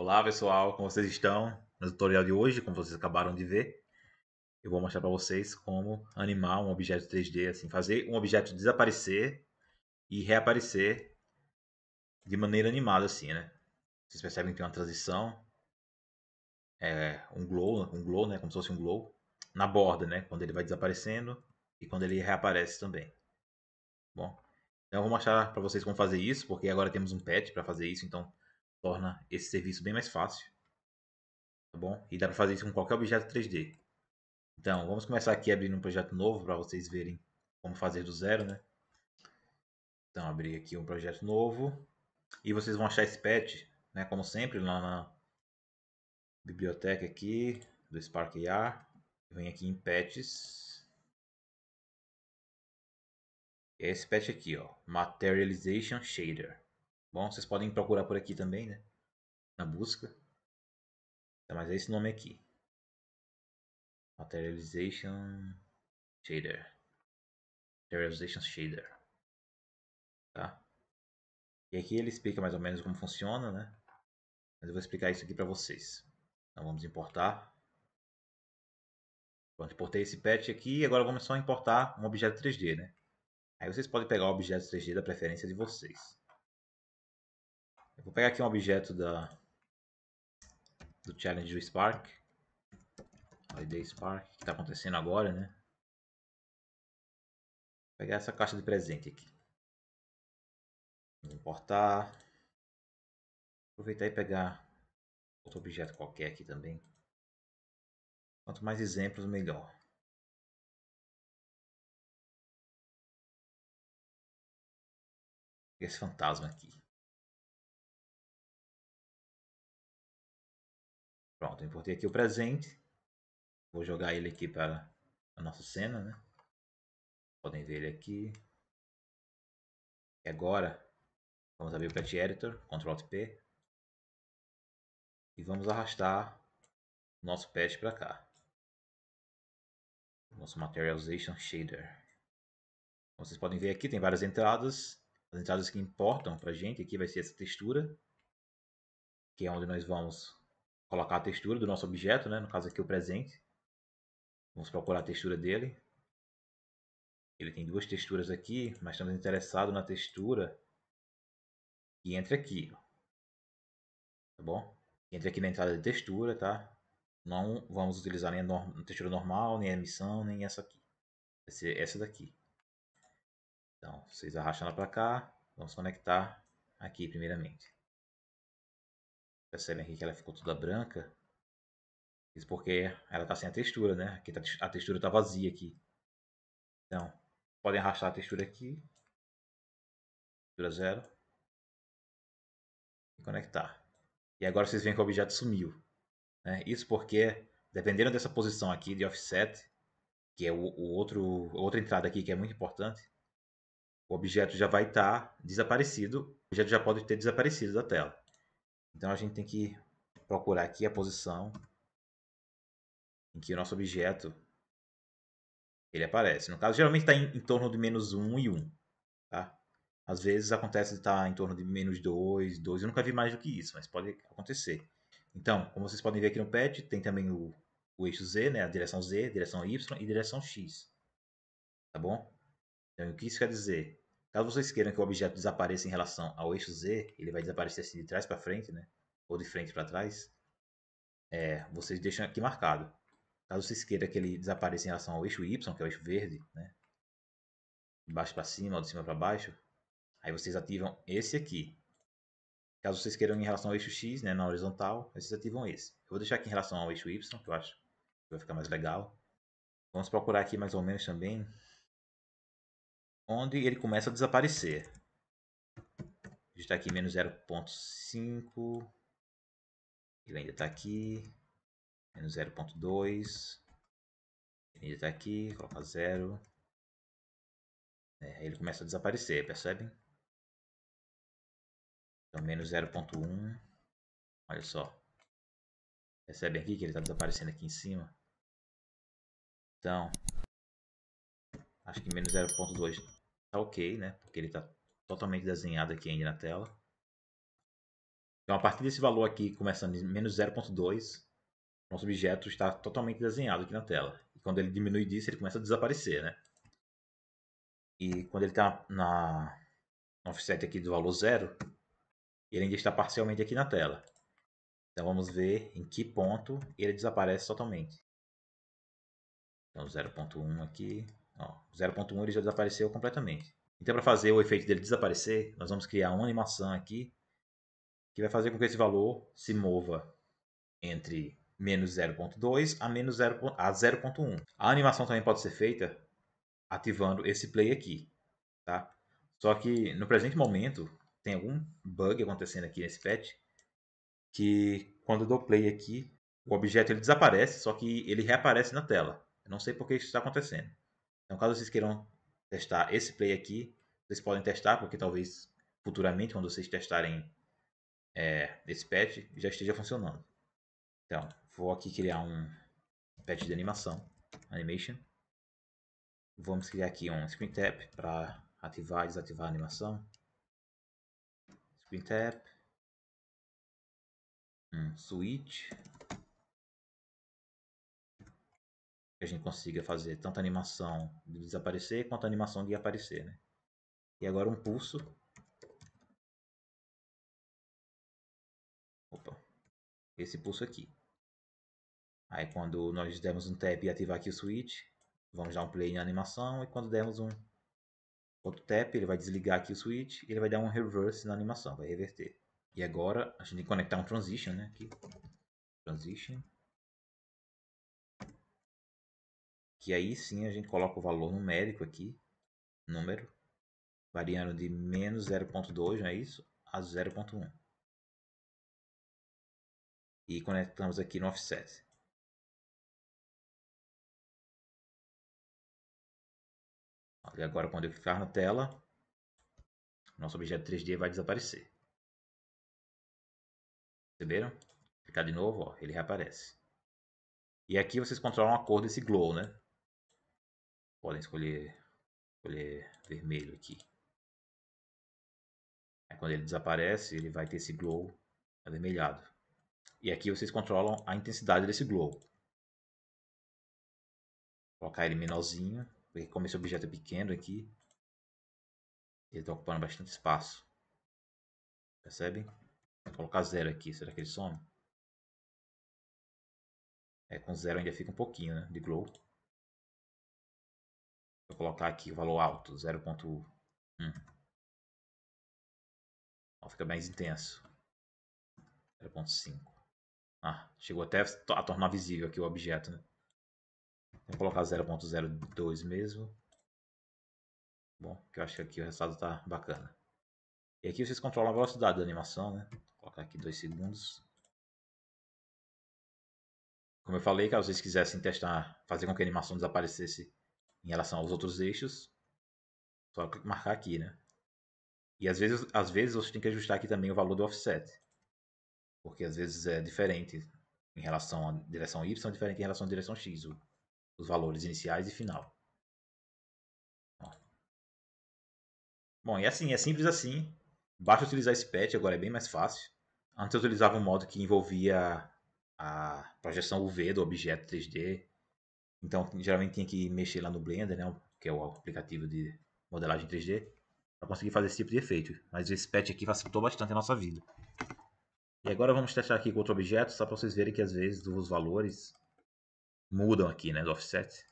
Olá pessoal, como vocês estão? No tutorial de hoje, como vocês acabaram de ver, eu vou mostrar para vocês como animar um objeto 3D, assim, fazer um objeto desaparecer e reaparecer de maneira animada, assim, né? Vocês percebem que tem uma transição, é, um glow, um glow, né, como se fosse um glow, na borda, né, quando ele vai desaparecendo e quando ele reaparece também. Bom, então eu vou mostrar para vocês como fazer isso, porque agora temos um patch para fazer isso, então torna esse serviço bem mais fácil. Tá bom? E dá para fazer isso com qualquer objeto 3D. Então, vamos começar aqui abrindo um projeto novo para vocês verem como fazer do zero, né? Então, abri aqui um projeto novo. E vocês vão achar esse patch, né, como sempre, lá na biblioteca aqui do Spark AR. Vem aqui em patches. é esse patch aqui, ó, Materialization Shader. Bom, vocês podem procurar por aqui também, né? Na busca. Tá, mas é esse nome aqui. Materialization Shader. Materialization Shader. Tá? E aqui ele explica mais ou menos como funciona, né? Mas eu vou explicar isso aqui para vocês. Então vamos importar. Pronto, importei esse patch aqui e agora vamos só importar um objeto 3D, né? Aí vocês podem pegar o objeto 3D da preferência de vocês. Eu vou pegar aqui um objeto da, do challenge do Spark. Holiday Spark, que está acontecendo agora, né? Vou pegar essa caixa de presente aqui. Vou importar. Aproveitar e pegar outro objeto qualquer aqui também. Quanto mais exemplos, melhor. Esse fantasma aqui. Pronto, importei aqui o presente. Vou jogar ele aqui para a nossa cena, né? Podem ver ele aqui. E agora, vamos abrir o patch Editor, Ctrl P. E vamos arrastar o nosso patch para cá. Nosso Materialization Shader. Como vocês podem ver aqui, tem várias entradas. As entradas que importam para a gente aqui vai ser essa textura. Que é onde nós vamos colocar a textura do nosso objeto, né? no caso aqui o presente. Vamos procurar a textura dele. Ele tem duas texturas aqui, mas estamos interessados na textura que entra aqui. Tá bom? Entra aqui na entrada de textura, tá? Não vamos utilizar nem a textura normal, nem a emissão, nem essa aqui. Vai ser essa daqui. Então, vocês arrastam ela para cá. Vamos conectar aqui primeiramente percebem aqui que ela ficou toda branca. Isso porque ela tá sem a textura, né? Aqui tá, a textura tá vazia aqui. Então, podem arrastar a textura aqui. Textura zero. E conectar. E agora vocês veem que o objeto sumiu. Né? Isso porque, dependendo dessa posição aqui de offset, que é o, o outro, outra entrada aqui que é muito importante, o objeto já vai estar tá desaparecido. O objeto já pode ter desaparecido da tela. Então a gente tem que procurar aqui a posição em que o nosso objeto ele aparece. No caso, geralmente está em, em, torno de menos 1 e 1. Tá? Às vezes acontece de estar tá em torno de menos 2, 2. Eu nunca vi mais do que isso, mas pode acontecer. Então, como vocês podem ver aqui no pad, tem também o, o eixo Z, né? a direção Z, direção Y e direção X. Tá bom? Então, o que isso quer dizer? Caso vocês queiram que o objeto desapareça em relação ao eixo Z, ele vai desaparecer assim de trás para frente, né? Ou de frente para trás. É, vocês deixam aqui marcado. Caso vocês queiram que ele desapareça em relação ao eixo Y, que é o eixo verde, né? De baixo para cima ou de cima para baixo. Aí vocês ativam esse aqui. Caso vocês queiram em relação ao eixo X, né, na horizontal, vocês ativam esse. Eu vou deixar aqui em relação ao eixo Y, que eu acho que vai ficar mais legal. Vamos procurar aqui mais ou menos também onde ele começa a desaparecer. Está tá aqui menos 0.5. Ele ainda está aqui. Menos 0.2. Ele ainda está aqui. Coloca 0. É, ele começa a desaparecer, percebem? Então, menos 0.1. Olha só. Percebem aqui que ele está desaparecendo aqui em cima? Então, acho que menos 0.2 Tá ok, né? Porque ele está totalmente desenhado aqui ainda na tela. Então, a partir desse valor aqui, começando em menos 0.2, nosso objeto está totalmente desenhado aqui na tela. E quando ele diminui disso, ele começa a desaparecer, né? E quando ele está na no offset aqui do valor zero, ele ainda está parcialmente aqui na tela. Então vamos ver em que ponto ele desaparece totalmente. Então 0.1 aqui, 0.1 ele já desapareceu completamente. Então, para fazer o efeito dele desaparecer, nós vamos criar uma animação aqui que vai fazer com que esse valor se mova entre menos 0.2 a menos 0.1. A, a animação também pode ser feita ativando esse play aqui, tá? Só que no presente momento tem algum bug acontecendo aqui nesse patch que quando eu dou play aqui, o objeto ele desaparece, só que ele reaparece na tela. Eu não sei porque isso está acontecendo. Então, caso vocês queiram testar esse play aqui, vocês podem testar, porque talvez futuramente, quando vocês testarem é, esse patch, já esteja funcionando. Então, vou aqui criar um patch de animação, animation. Vamos criar aqui um screen tap para ativar e desativar a animação. Screen tap. Um switch que a gente consiga fazer tanto a animação de desaparecer quanto a animação de aparecer, né? E agora um pulso. Opa. Esse pulso aqui. Aí quando nós dermos um tap e ativar aqui o switch, vamos dar um play na animação e quando dermos um outro tap, ele vai desligar aqui o switch e ele vai dar um reverse na animação, vai reverter. E agora a gente tem que conectar um transition, né, aqui. Transition. que aí sim a gente coloca o valor numérico aqui, número, variando de menos 0.2, não é isso? A 0.1. E conectamos aqui no offset. E agora quando eu clicar na tela, nosso objeto 3D vai desaparecer. Perceberam? Clicar de novo, ó, ele reaparece. E aqui vocês controlam a cor desse glow, né? podem escolher, escolher vermelho aqui. Aí quando ele desaparece, ele vai ter esse glow avermelhado. E aqui vocês controlam a intensidade desse glow. colocar ele menorzinho, porque como esse objeto é pequeno aqui, ele está ocupando bastante espaço. Percebem? Vou colocar zero aqui, será que ele some? É, com zero ainda fica um pouquinho né, de glow. Vou colocar aqui o valor alto, 0.1. Ó, fica mais intenso. 0.5. Ah, chegou até a tornar visível aqui o objeto, né? Vou colocar 0.02 mesmo. Bom, que eu acho que aqui o resultado está bacana. E aqui vocês controlam a velocidade da animação, né? Vou colocar aqui 2 segundos. Como eu falei, caso vocês quisessem testar, fazer com que a animação desaparecesse em relação aos outros eixos. Só marcar aqui, né? E às vezes, às vezes você tem que ajustar aqui também o valor do offset. Porque às vezes é diferente em relação à direção Y, é diferente em relação à direção X, o, os valores iniciais e final. Bom, e assim, é simples assim. Basta utilizar esse patch, agora é bem mais fácil. Antes eu utilizava um modo que envolvia a projeção UV do objeto 3D, então, geralmente tinha que mexer lá no Blender, né? Que é o aplicativo de modelagem 3D, para conseguir fazer esse tipo de efeito. Mas esse patch aqui facilitou bastante a nossa vida. E agora vamos testar aqui com outro objeto, só para vocês verem que às vezes os valores mudam aqui, né? Do offset.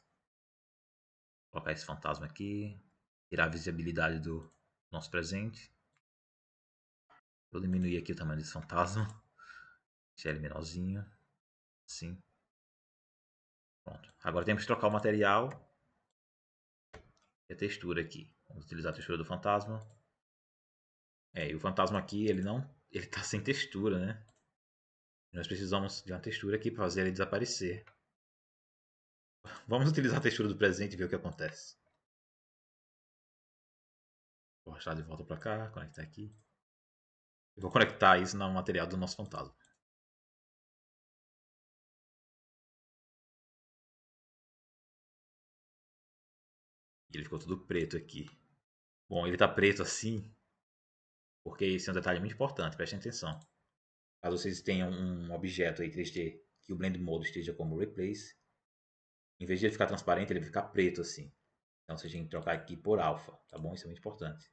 Vou colocar esse fantasma aqui. Tirar a visibilidade do nosso presente. Vou diminuir aqui o tamanho desse fantasma. Deixar ele menorzinho. Assim. Pronto. Agora temos que trocar o material e a textura aqui. Vamos utilizar a textura do fantasma. É, e o fantasma aqui, ele não... Ele tá sem textura, né? Nós precisamos de uma textura aqui para fazer ele desaparecer. Vamos utilizar a textura do presente e ver o que acontece. Vou arrastar de volta para cá, conectar aqui. Eu vou conectar isso no material do nosso fantasma. Ele ficou todo preto aqui. Bom, ele está preto assim, porque esse é um detalhe muito importante, prestem atenção. Caso vocês tenham um objeto aí 3D que o Blend Mode esteja como Replace, em vez de ele ficar transparente, ele vai ficar preto assim. Então vocês têm que trocar aqui por alfa, tá bom? Isso é muito importante.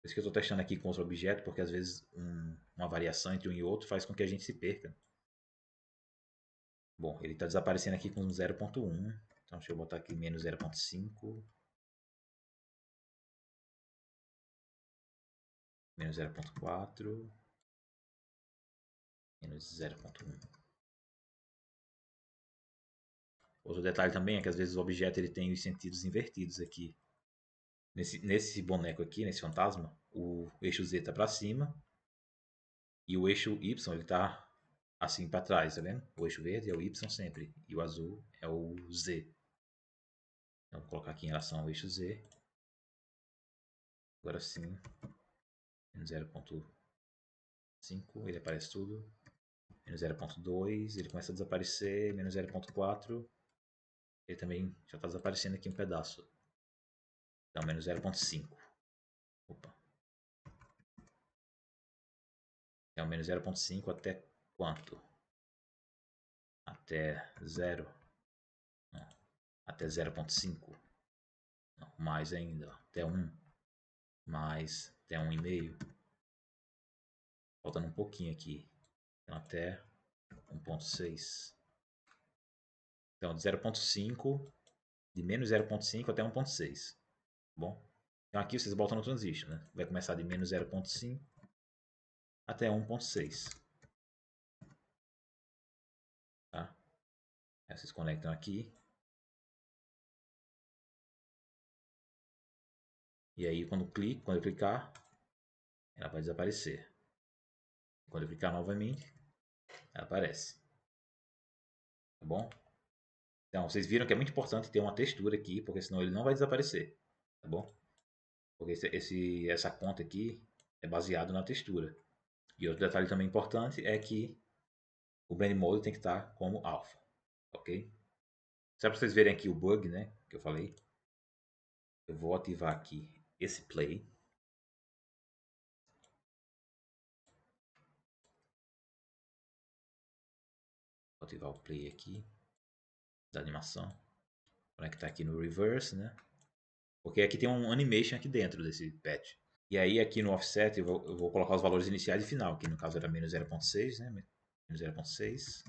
Por isso que eu estou testando aqui com outro objeto, porque às vezes um, uma variação entre um e outro faz com que a gente se perca. Bom, ele está desaparecendo aqui com 0.1. Então deixa eu botar aqui menos 0.5. Menos 0.4. Menos 0.1. Outro detalhe também é que às vezes o objeto ele tem os sentidos invertidos aqui. Nesse, nesse boneco aqui, nesse fantasma, o eixo Z está para cima e o eixo Y ele está assim para trás, tá vendo? O eixo verde é o Y sempre e o azul é o Z. Então, vou colocar aqui em relação ao eixo Z. Agora sim, 0.5, ele aparece tudo. Menos 0.2, ele começa a desaparecer. Menos 0.4, ele também já está desaparecendo aqui um pedaço. Então, menos 0.5. Opa. Então, menos 0.5 até quanto? Até 0 até 0.5, mais ainda, até 1, mais até 1,5. Faltando um pouquinho aqui, então, até 1.6. Então, de 0.5, de menos 0.5 até 1.6, tá bom? Então aqui vocês botam no transition, né? Vai começar de menos 0.5 até 1.6. Tá? Aí vocês conectam aqui. E aí quando clico, quando eu clicar, ela vai desaparecer. Quando eu clicar novamente, ela aparece. Tá bom? Então, vocês viram que é muito importante ter uma textura aqui, porque senão ele não vai desaparecer. Tá bom? Porque esse, esse essa conta aqui é baseada na textura. E outro detalhe também importante é que o brand mode tem que estar como alpha, ok? Só para vocês verem aqui o bug, né, que eu falei. Eu vou ativar aqui esse play. Vou ativar o play aqui da animação. Conectar aqui no reverse, né? Porque aqui tem um animation aqui dentro desse patch. E aí aqui no offset eu vou, eu vou colocar os valores iniciais e final, que no caso era menos 0.6, né? Menos 0.6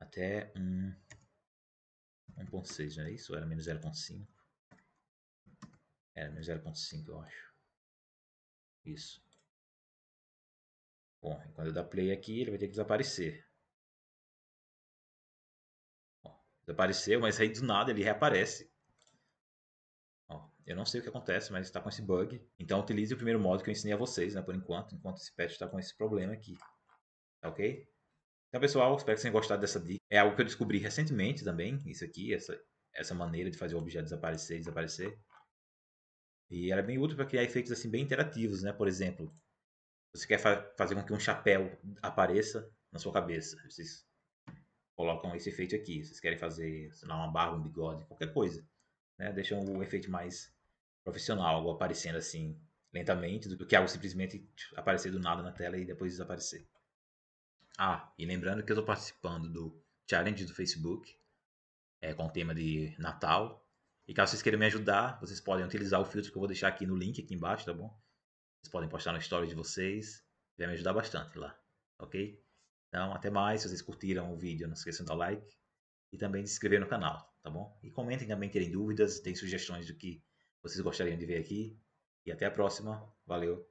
até 1.6, não é isso? Ou era menos 0.5? Era meu 0.5, eu acho. Isso. Bom, quando eu dar play aqui, ele vai ter que desaparecer. desapareceu, mas aí do nada ele reaparece. Ó, eu não sei o que acontece, mas está com esse bug. Então utilize o primeiro modo que eu ensinei a vocês, né, por enquanto, enquanto esse patch está com esse problema aqui. Tá ok? Então pessoal, espero que vocês tenham gostado dessa dica. É algo que eu descobri recentemente também, isso aqui, essa, essa maneira de fazer o objeto desaparecer e desaparecer. E ela é bem útil para criar efeitos assim bem interativos, né? Por exemplo, você quer fa fazer com que um chapéu apareça na sua cabeça. Vocês colocam esse efeito aqui. Vocês querem fazer, sei lá, uma barba, um bigode, qualquer coisa. Né? Deixam o efeito mais profissional, algo aparecendo assim lentamente, do que algo simplesmente tipo, aparecer do nada na tela e depois desaparecer. Ah, e lembrando que eu estou participando do challenge do Facebook, é, com o tema de Natal. E caso vocês queiram me ajudar, vocês podem utilizar o filtro que eu vou deixar aqui no link aqui embaixo, tá bom? Vocês podem postar no story de vocês, vai me ajudar bastante lá, ok? Então, até mais. Se vocês curtiram o vídeo, não esqueçam de dar like e também de se inscrever no canal, tá bom? E comentem também, terem dúvidas, tem sugestões do que vocês gostariam de ver aqui. E até a próxima. Valeu!